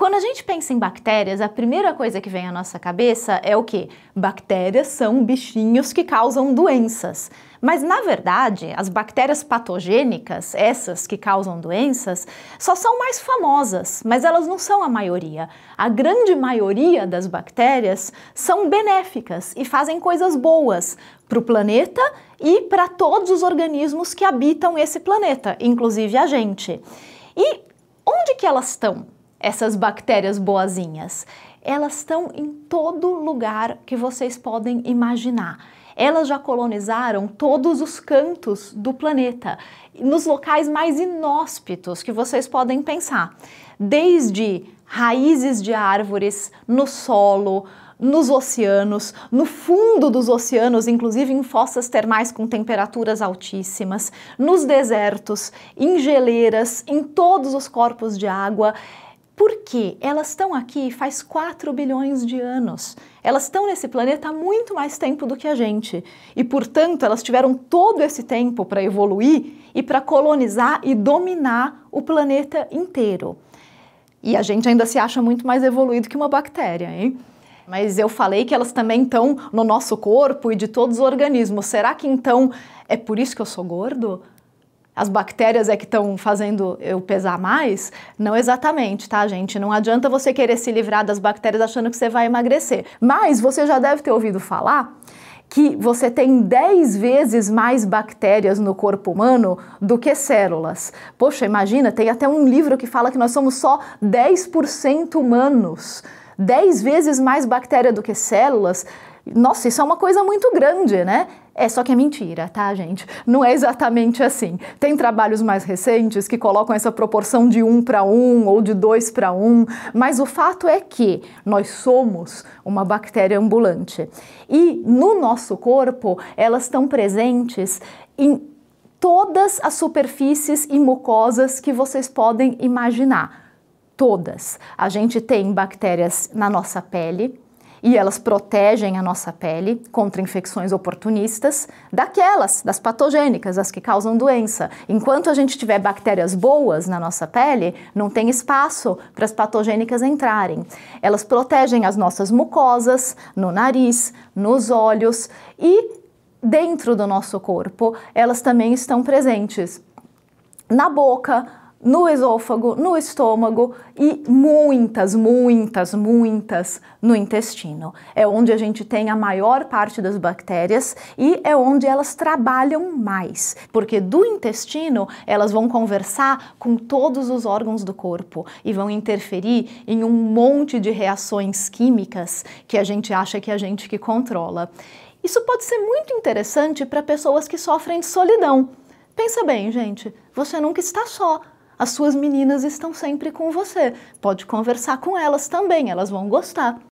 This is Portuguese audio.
Quando a gente pensa em bactérias, a primeira coisa que vem à nossa cabeça é o que? Bactérias são bichinhos que causam doenças. Mas na verdade, as bactérias patogênicas, essas que causam doenças, só são mais famosas, mas elas não são a maioria. A grande maioria das bactérias são benéficas e fazem coisas boas para o planeta e para todos os organismos que habitam esse planeta, inclusive a gente. E onde que elas estão? essas bactérias boazinhas. Elas estão em todo lugar que vocês podem imaginar. Elas já colonizaram todos os cantos do planeta, nos locais mais inóspitos que vocês podem pensar, desde raízes de árvores, no solo, nos oceanos, no fundo dos oceanos, inclusive em fossas termais com temperaturas altíssimas, nos desertos, em geleiras, em todos os corpos de água. Porque elas estão aqui faz 4 bilhões de anos. Elas estão nesse planeta há muito mais tempo do que a gente. E, portanto, elas tiveram todo esse tempo para evoluir e para colonizar e dominar o planeta inteiro. E a gente ainda se acha muito mais evoluído que uma bactéria, hein? Mas eu falei que elas também estão no nosso corpo e de todos os organismos. Será que então é por isso que eu sou gordo? as bactérias é que estão fazendo eu pesar mais? Não exatamente, tá, gente? Não adianta você querer se livrar das bactérias achando que você vai emagrecer. Mas você já deve ter ouvido falar que você tem 10 vezes mais bactérias no corpo humano do que células. Poxa, imagina, tem até um livro que fala que nós somos só 10% humanos. 10 vezes mais bactéria do que células. Nossa, isso é uma coisa muito grande, né? É só que é mentira, tá, gente? Não é exatamente assim. Tem trabalhos mais recentes que colocam essa proporção de 1 para 1 ou de 2 para 1, mas o fato é que nós somos uma bactéria ambulante. E no nosso corpo, elas estão presentes em todas as superfícies e mucosas que vocês podem imaginar todas. A gente tem bactérias na nossa pele e elas protegem a nossa pele contra infecções oportunistas, daquelas, das patogênicas, as que causam doença. Enquanto a gente tiver bactérias boas na nossa pele, não tem espaço para as patogênicas entrarem. Elas protegem as nossas mucosas, no nariz, nos olhos e dentro do nosso corpo, elas também estão presentes na boca, no esôfago, no estômago e muitas, muitas, muitas no intestino. É onde a gente tem a maior parte das bactérias e é onde elas trabalham mais, porque do intestino elas vão conversar com todos os órgãos do corpo e vão interferir em um monte de reações químicas que a gente acha que é a gente que controla. Isso pode ser muito interessante para pessoas que sofrem de solidão. Pensa bem, gente, você nunca está só as suas meninas estão sempre com você. Pode conversar com elas também, elas vão gostar.